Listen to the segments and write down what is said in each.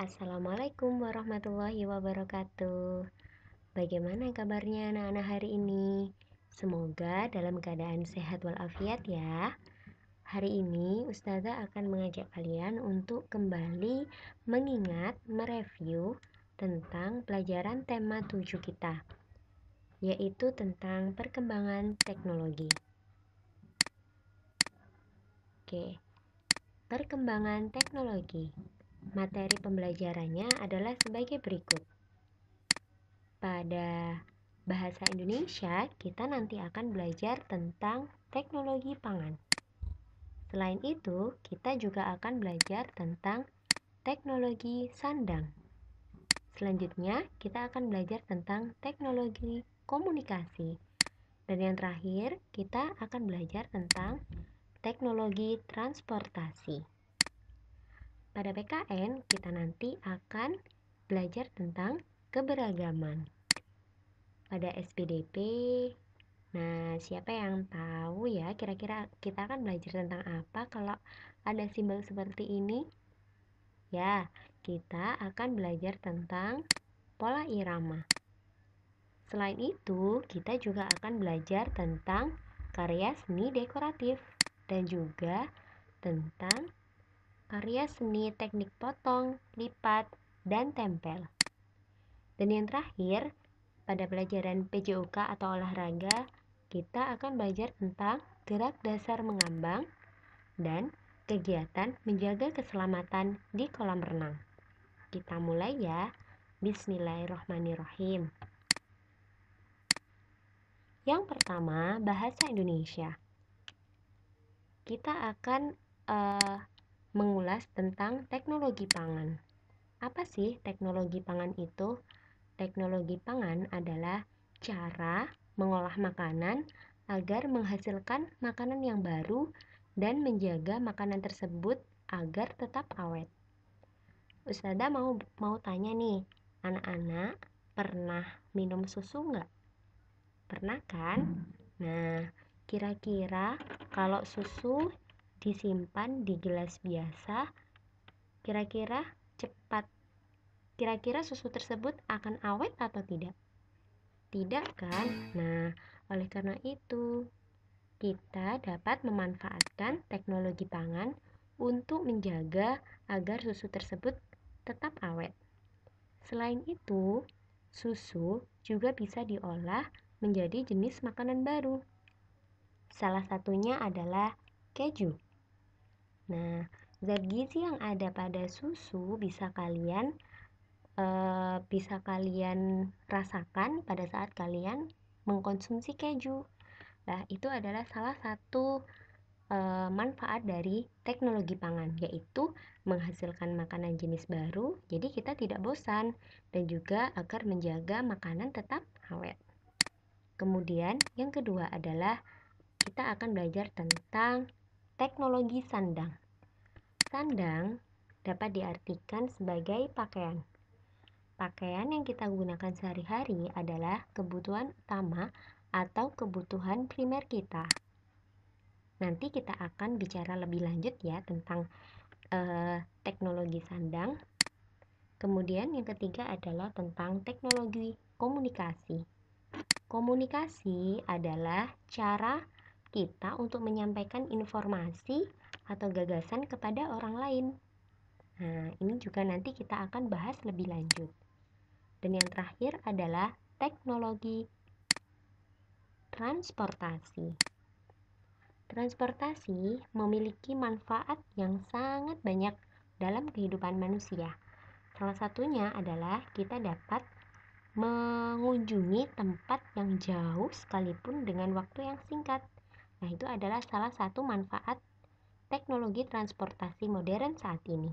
Assalamualaikum warahmatullahi wabarakatuh. Bagaimana kabarnya anak-anak hari ini? Semoga dalam keadaan sehat walafiat ya. Hari ini Ustazah akan mengajak kalian untuk kembali mengingat, mereview tentang pelajaran tema 7 kita, yaitu tentang perkembangan teknologi. Oke. Perkembangan teknologi Materi pembelajarannya adalah sebagai berikut. Pada bahasa Indonesia, kita nanti akan belajar tentang teknologi pangan. Selain itu, kita juga akan belajar tentang teknologi sandang. Selanjutnya, kita akan belajar tentang teknologi komunikasi. Dan yang terakhir, kita akan belajar tentang teknologi transportasi. Pada PKN, kita nanti akan belajar tentang keberagaman. Pada SPDP, nah siapa yang tahu ya kira-kira kita akan belajar tentang apa kalau ada simbol seperti ini? Ya, kita akan belajar tentang pola irama. Selain itu, kita juga akan belajar tentang karya seni dekoratif dan juga tentang karya seni teknik potong, lipat, dan tempel. Dan yang terakhir, pada pelajaran PJOK atau olahraga, kita akan belajar tentang gerak dasar mengambang dan kegiatan menjaga keselamatan di kolam renang. Kita mulai ya. Bismillahirrahmanirrahim. Yang pertama, bahasa Indonesia. Kita akan uh, mengulas tentang teknologi pangan. Apa sih teknologi pangan itu? Teknologi pangan adalah cara mengolah makanan agar menghasilkan makanan yang baru dan menjaga makanan tersebut agar tetap awet. Ustazah mau mau tanya nih, anak-anak pernah minum susu nggak? Pernah kan? Hmm. Nah, kira-kira kalau susu disimpan di gelas biasa, kira-kira cepat kira-kira susu tersebut akan awet atau tidak? Tidak kan? Nah, oleh karena itu, kita dapat memanfaatkan teknologi pangan untuk menjaga agar susu tersebut tetap awet. Selain itu, susu juga bisa diolah menjadi jenis makanan baru. Salah satunya adalah keju. Nah, zat gizi yang ada pada susu bisa kalian e, bisa kalian rasakan pada saat kalian mengkonsumsi keju. Nah, itu adalah salah satu e, manfaat dari teknologi pangan yaitu menghasilkan makanan jenis baru. Jadi kita tidak bosan dan juga agar menjaga makanan tetap awet. Kemudian yang kedua adalah kita akan belajar tentang teknologi sandang. Sandang dapat diartikan sebagai pakaian. Pakaian yang kita gunakan sehari-hari adalah kebutuhan utama atau kebutuhan primer kita. Nanti kita akan bicara lebih lanjut ya tentang eh, teknologi sandang. Kemudian yang ketiga adalah tentang teknologi komunikasi. Komunikasi adalah cara kita untuk menyampaikan informasi atau gagasan kepada orang lain. Nah, ini juga nanti kita akan bahas lebih lanjut. Dan yang terakhir adalah teknologi transportasi. Transportasi memiliki manfaat yang sangat banyak dalam kehidupan manusia. Salah satunya adalah kita dapat mengunjungi tempat yang jauh sekalipun dengan waktu yang singkat. Nah, itu adalah salah satu manfaat teknologi transportasi modern saat ini.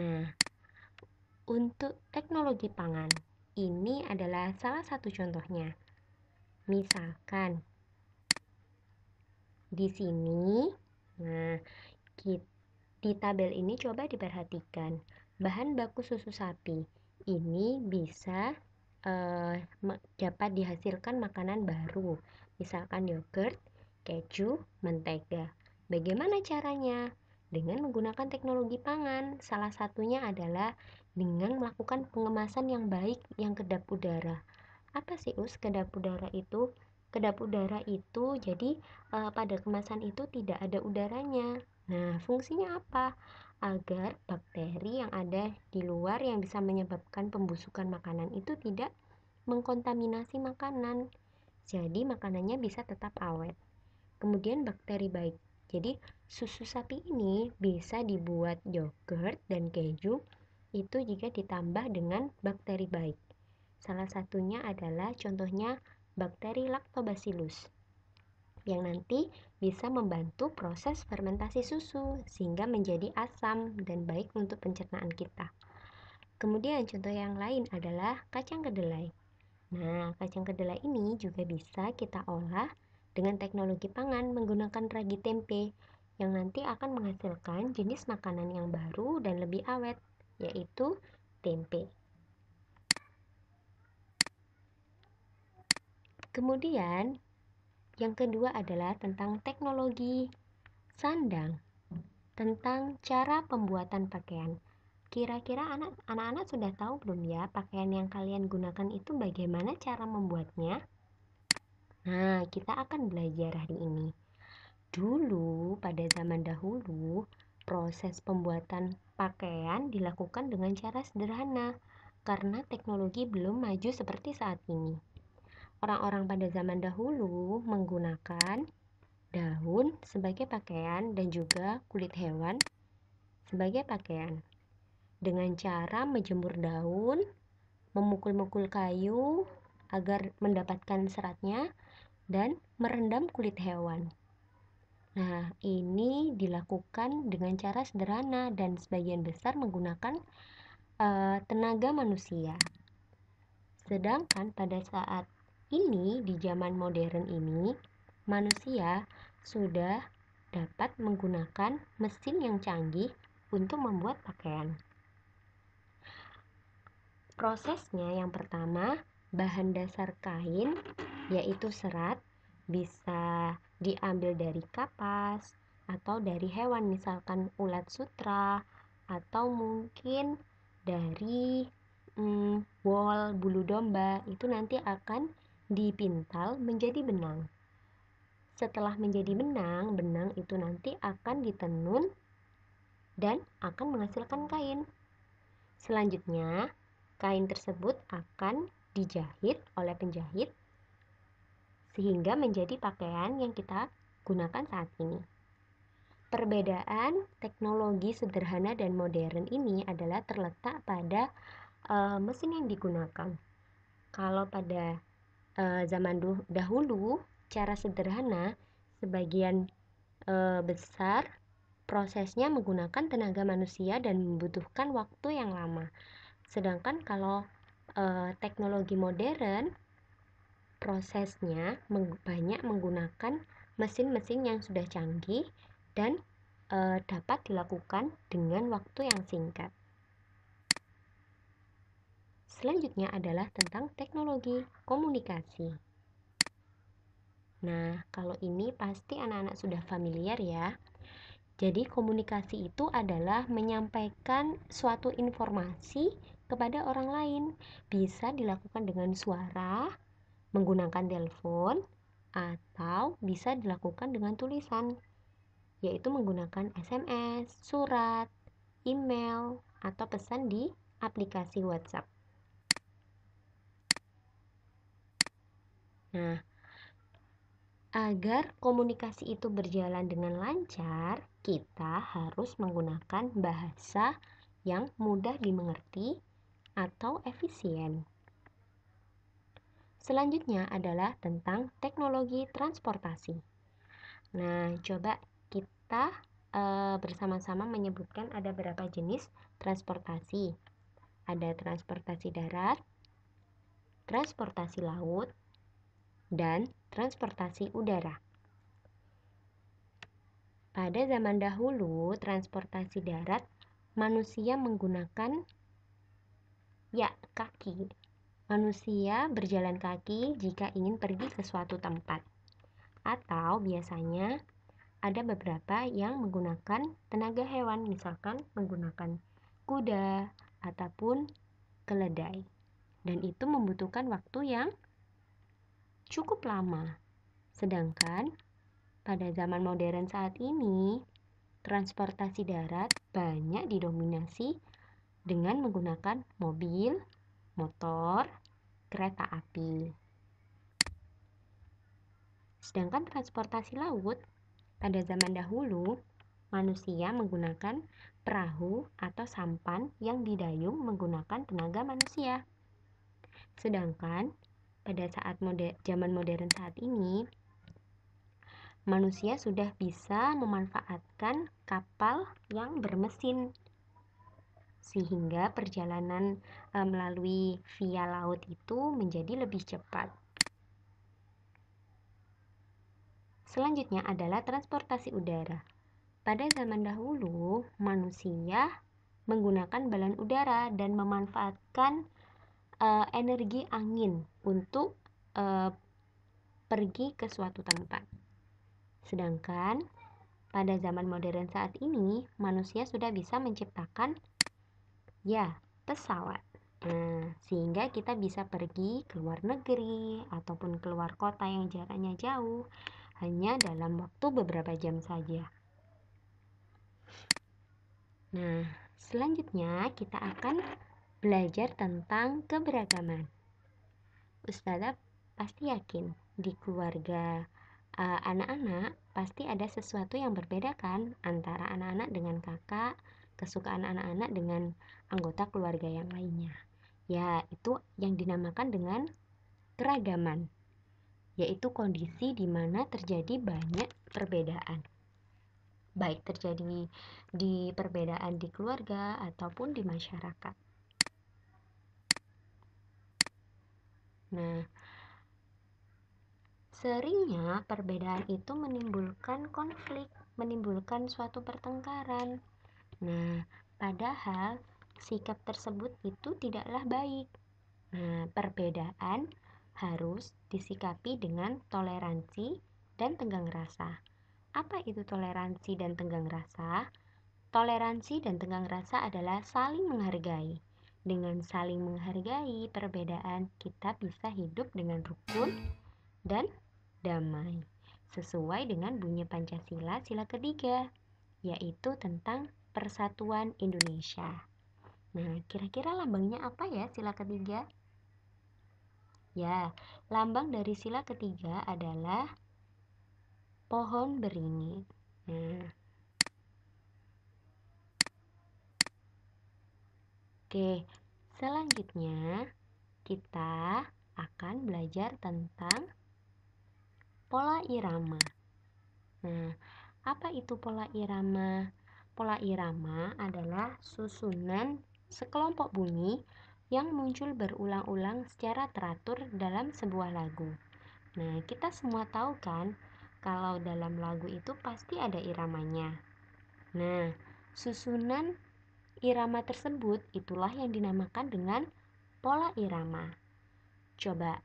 Nah, untuk teknologi pangan, ini adalah salah satu contohnya. Misalkan di sini, nah, di tabel ini coba diperhatikan bahan baku susu sapi ini bisa eh, dapat dihasilkan makanan baru, misalkan yogurt, keju, mentega. Bagaimana caranya? Dengan menggunakan teknologi pangan, salah satunya adalah dengan melakukan pengemasan yang baik yang kedap udara. Apa sih us kedap udara itu? Kedap udara itu jadi e, pada kemasan itu tidak ada udaranya. Nah, fungsinya apa? Agar bakteri yang ada di luar yang bisa menyebabkan pembusukan makanan itu tidak mengkontaminasi makanan jadi makanannya bisa tetap awet. Kemudian bakteri baik jadi susu sapi ini bisa dibuat yogurt dan keju itu jika ditambah dengan bakteri baik. Salah satunya adalah contohnya bakteri lactobacillus yang nanti bisa membantu proses fermentasi susu sehingga menjadi asam dan baik untuk pencernaan kita. Kemudian contoh yang lain adalah kacang kedelai. Nah, kacang kedelai ini juga bisa kita olah dengan teknologi pangan menggunakan ragi tempe yang nanti akan menghasilkan jenis makanan yang baru dan lebih awet, yaitu tempe. Kemudian, yang kedua adalah tentang teknologi sandang, tentang cara pembuatan pakaian. Kira-kira anak-anak sudah tahu belum ya pakaian yang kalian gunakan itu bagaimana cara membuatnya? Nah, kita akan belajar hari ini. Dulu, pada zaman dahulu, proses pembuatan pakaian dilakukan dengan cara sederhana karena teknologi belum maju seperti saat ini. Orang-orang pada zaman dahulu menggunakan daun sebagai pakaian dan juga kulit hewan sebagai pakaian. Dengan cara menjemur daun, memukul-mukul kayu agar mendapatkan seratnya, dan merendam kulit hewan. Nah, ini dilakukan dengan cara sederhana dan sebagian besar menggunakan uh, tenaga manusia. Sedangkan pada saat ini di zaman modern ini, manusia sudah dapat menggunakan mesin yang canggih untuk membuat pakaian. Prosesnya yang pertama, bahan dasar kain yaitu serat bisa diambil dari kapas atau dari hewan misalkan ulat sutra atau mungkin dari mm, wol bulu domba itu nanti akan dipintal menjadi benang setelah menjadi benang benang itu nanti akan ditenun dan akan menghasilkan kain selanjutnya kain tersebut akan dijahit oleh penjahit sehingga menjadi pakaian yang kita gunakan saat ini. Perbedaan teknologi sederhana dan modern ini adalah terletak pada uh, mesin yang digunakan. Kalau pada uh, zaman dahulu, cara sederhana sebagian uh, besar prosesnya menggunakan tenaga manusia dan membutuhkan waktu yang lama. Sedangkan kalau uh, teknologi modern prosesnya banyak menggunakan mesin-mesin yang sudah canggih dan e, dapat dilakukan dengan waktu yang singkat. Selanjutnya adalah tentang teknologi komunikasi. Nah, kalau ini pasti anak-anak sudah familiar ya. Jadi, komunikasi itu adalah menyampaikan suatu informasi kepada orang lain. Bisa dilakukan dengan suara, menggunakan telepon atau bisa dilakukan dengan tulisan, yaitu menggunakan SMS, surat, email, atau pesan di aplikasi WhatsApp. Nah, agar komunikasi itu berjalan dengan lancar, kita harus menggunakan bahasa yang mudah dimengerti atau efisien. Selanjutnya adalah tentang teknologi transportasi. Nah, coba kita e, bersama-sama menyebutkan ada berapa jenis transportasi. Ada transportasi darat, transportasi laut, dan transportasi udara. Pada zaman dahulu, transportasi darat manusia menggunakan ya kaki Manusia berjalan kaki jika ingin pergi ke suatu tempat, atau biasanya ada beberapa yang menggunakan tenaga hewan, misalkan menggunakan kuda ataupun keledai, dan itu membutuhkan waktu yang cukup lama. Sedangkan pada zaman modern saat ini, transportasi darat banyak didominasi dengan menggunakan mobil, motor, kereta api. Sedangkan transportasi laut, pada zaman dahulu, manusia menggunakan perahu atau sampan yang didayung menggunakan tenaga manusia. Sedangkan pada saat moder zaman modern saat ini, manusia sudah bisa memanfaatkan kapal yang bermesin sehingga perjalanan e, melalui via laut itu menjadi lebih cepat. Selanjutnya adalah transportasi udara. Pada zaman dahulu, manusia menggunakan balon udara dan memanfaatkan uh, energi angin untuk uh, pergi ke suatu tempat. Sedangkan pada zaman modern saat ini, manusia sudah bisa menciptakan Ya, pesawat. Nah, sehingga kita bisa pergi ke luar negeri ataupun keluar kota yang jaraknya jauh hanya dalam waktu beberapa jam saja. Nah, selanjutnya kita akan belajar tentang keberagaman. Ustazah pasti yakin di keluarga e, anak-anak uh, anak -anak, pasti ada sesuatu yang berbeda kan antara anak-anak dengan kakak, kesukaan anak-anak dengan anggota keluarga yang lainnya. Ya, itu yang dinamakan dengan keragaman, yaitu kondisi di mana terjadi banyak perbedaan. Baik terjadi di perbedaan di keluarga ataupun di masyarakat. Nah, seringnya perbedaan itu menimbulkan konflik, menimbulkan suatu pertengkaran, Nah, padahal sikap tersebut itu tidaklah baik. Nah, perbedaan harus disikapi dengan toleransi dan tenggang rasa. Apa itu toleransi dan tenggang rasa? Toleransi dan tenggang rasa adalah saling menghargai. Dengan saling menghargai perbedaan, kita bisa hidup dengan rukun dan damai sesuai dengan bunyi Pancasila sila ketiga, yaitu tentang Persatuan Indonesia. Nah, kira-kira lambangnya apa ya sila ketiga? Ya, lambang dari sila ketiga adalah pohon beringin. Nah, Oke, selanjutnya kita akan belajar tentang pola irama. Nah, apa itu pola irama? Pola irama adalah susunan sekelompok bunyi yang muncul berulang-ulang secara teratur dalam sebuah lagu. Nah, kita semua tahu kan kalau dalam lagu itu pasti ada iramanya. Nah, susunan irama tersebut itulah yang dinamakan dengan pola irama. Coba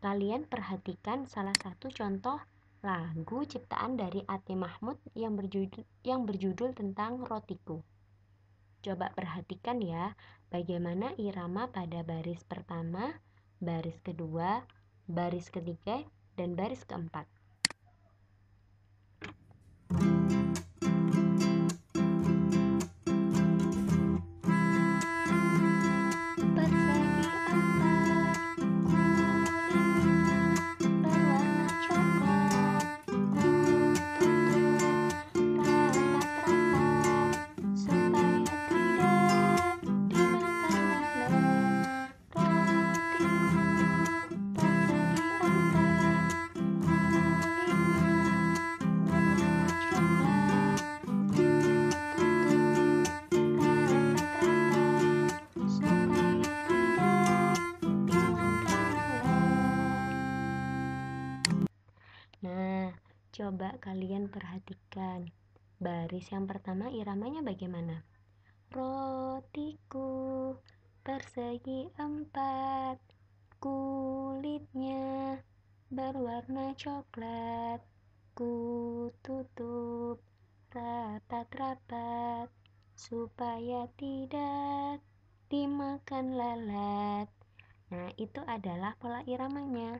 kalian perhatikan salah satu contoh lagu ciptaan dari Ate Mahmud yang berjudul, yang berjudul tentang rotiku. Coba perhatikan ya, bagaimana irama pada baris pertama, baris kedua, baris ketiga, dan baris keempat. Coba kalian perhatikan. Baris yang pertama iramanya bagaimana? Rotiku persegi empat, kulitnya berwarna coklat, ku tutup rapat-rapat supaya tidak dimakan lalat. Nah, itu adalah pola iramanya.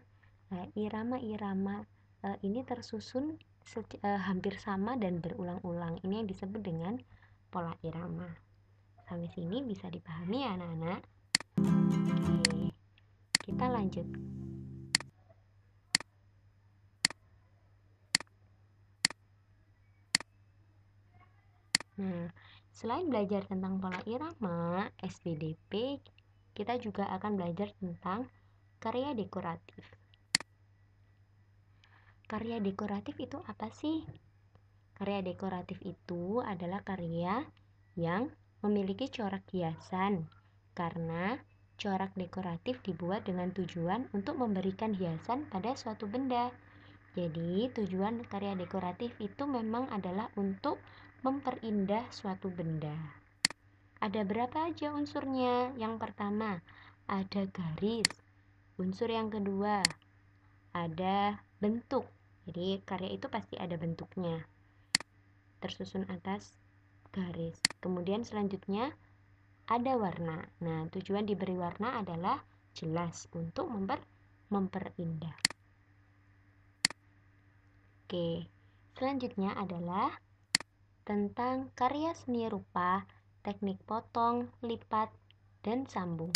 Nah, irama-irama Eh, ini tersusun eh, hampir sama dan berulang-ulang. Ini yang disebut dengan pola irama. Sampai sini bisa dipahami ya anak-anak? Kita lanjut. Nah, selain belajar tentang pola irama SDDP, kita juga akan belajar tentang karya dekoratif karya dekoratif itu apa sih? Karya dekoratif itu adalah karya yang memiliki corak hiasan karena corak dekoratif dibuat dengan tujuan untuk memberikan hiasan pada suatu benda. Jadi, tujuan karya dekoratif itu memang adalah untuk memperindah suatu benda. Ada berapa aja unsurnya? Yang pertama, ada garis. Unsur yang kedua, ada bentuk. Jadi karya itu pasti ada bentuknya. Tersusun atas garis. Kemudian selanjutnya ada warna. Nah, tujuan diberi warna adalah jelas untuk memper memperindah. Oke. Selanjutnya adalah tentang karya seni rupa, teknik potong, lipat, dan sambung.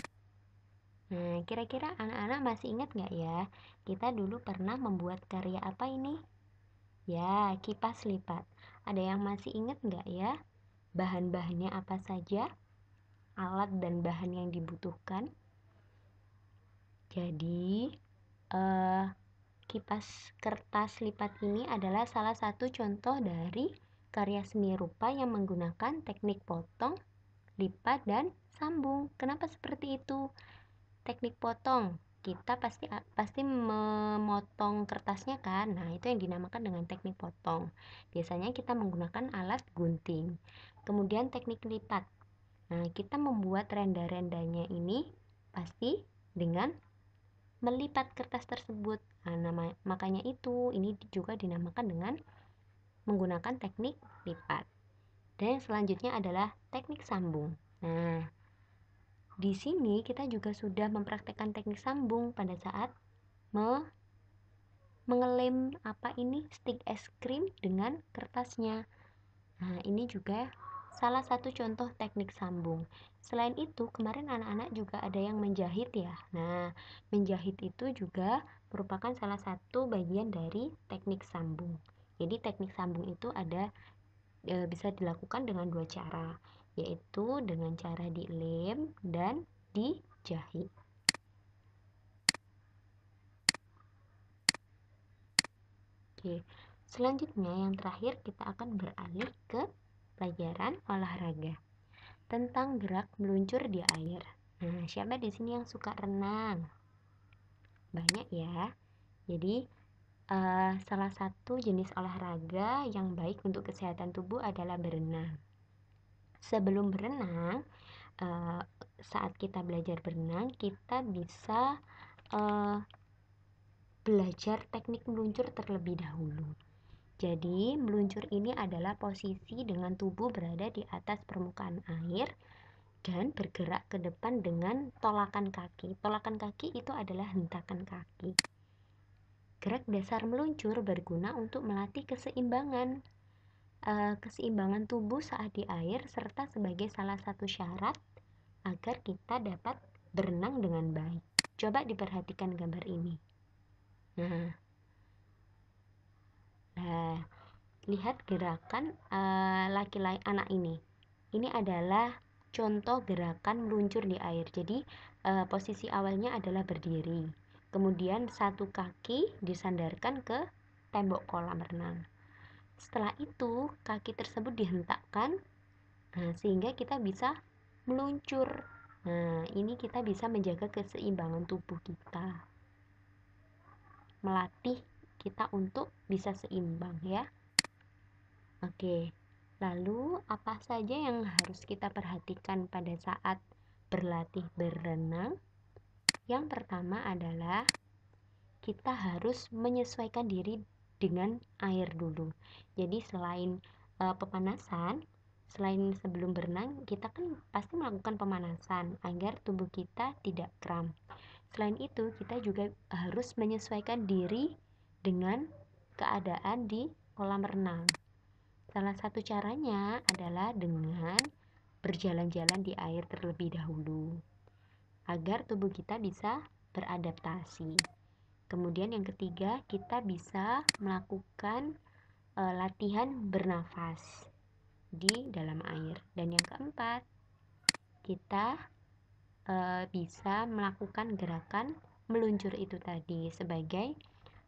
Nah, kira-kira anak-anak masih ingat nggak ya? Kita dulu pernah membuat karya apa ini? Ya, kipas lipat. Ada yang masih ingat nggak ya? Bahan-bahannya apa saja? Alat dan bahan yang dibutuhkan? Jadi, uh, kipas kertas lipat ini adalah salah satu contoh dari karya seni rupa yang menggunakan teknik potong, lipat, dan sambung. Kenapa seperti itu? teknik potong kita pasti pasti memotong kertasnya kan nah itu yang dinamakan dengan teknik potong biasanya kita menggunakan alat gunting kemudian teknik lipat nah kita membuat renda-rendanya ini pasti dengan melipat kertas tersebut nah, nama, makanya itu ini juga dinamakan dengan menggunakan teknik lipat dan yang selanjutnya adalah teknik sambung nah di sini kita juga sudah mempraktekkan teknik sambung pada saat me mengelem apa ini stick es krim dengan kertasnya. Nah, ini juga salah satu contoh teknik sambung. Selain itu, kemarin anak-anak juga ada yang menjahit ya. Nah, menjahit itu juga merupakan salah satu bagian dari teknik sambung. Jadi teknik sambung itu ada e, bisa dilakukan dengan dua cara yaitu dengan cara dilem dan dijahit. Oke, selanjutnya yang terakhir kita akan beralih ke pelajaran olahraga tentang gerak meluncur di air. Nah, siapa di sini yang suka renang? Banyak ya. Jadi, uh, salah satu jenis olahraga yang baik untuk kesehatan tubuh adalah berenang sebelum berenang uh, saat kita belajar berenang kita bisa uh, belajar teknik meluncur terlebih dahulu jadi meluncur ini adalah posisi dengan tubuh berada di atas permukaan air dan bergerak ke depan dengan tolakan kaki tolakan kaki itu adalah hentakan kaki Gerak dasar meluncur berguna untuk melatih keseimbangan Eh, keseimbangan tubuh saat di air serta sebagai salah satu syarat agar kita dapat berenang dengan baik. Coba diperhatikan gambar ini. Nah, nah lihat gerakan eh, laki-laki uh, anak ini. Ini adalah contoh gerakan meluncur di air. Jadi uh, posisi awalnya adalah berdiri. Kemudian satu kaki disandarkan ke tembok kolam renang. Setelah itu, kaki tersebut dihentakkan nah, sehingga kita bisa meluncur. Nah, ini kita bisa menjaga keseimbangan tubuh kita. Melatih kita untuk bisa seimbang ya. Oke. Lalu apa saja yang harus kita perhatikan pada saat berlatih berenang? Yang pertama adalah kita harus menyesuaikan diri dengan air dulu. Jadi selain uh, pemanasan, selain sebelum berenang, kita kan pasti melakukan pemanasan agar tubuh kita tidak kram. Selain itu, kita juga harus menyesuaikan diri dengan keadaan di kolam renang. Salah satu caranya adalah dengan berjalan-jalan di air terlebih dahulu agar tubuh kita bisa beradaptasi. Kemudian yang ketiga, kita bisa melakukan e, latihan bernafas di dalam air. Dan yang keempat, kita e, bisa melakukan gerakan meluncur itu tadi sebagai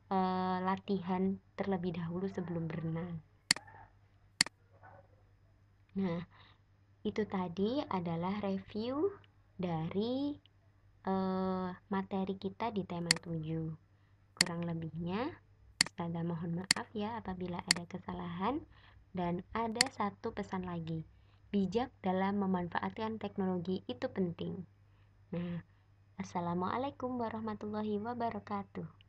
e, latihan terlebih dahulu sebelum berenang. Nah, itu tadi adalah review dari e, materi kita di tema 7 kurang lebihnya. Ustazah mohon maaf ya apabila ada kesalahan dan ada satu pesan lagi. Bijak dalam memanfaatkan teknologi itu penting. Nah, Assalamualaikum warahmatullahi wabarakatuh.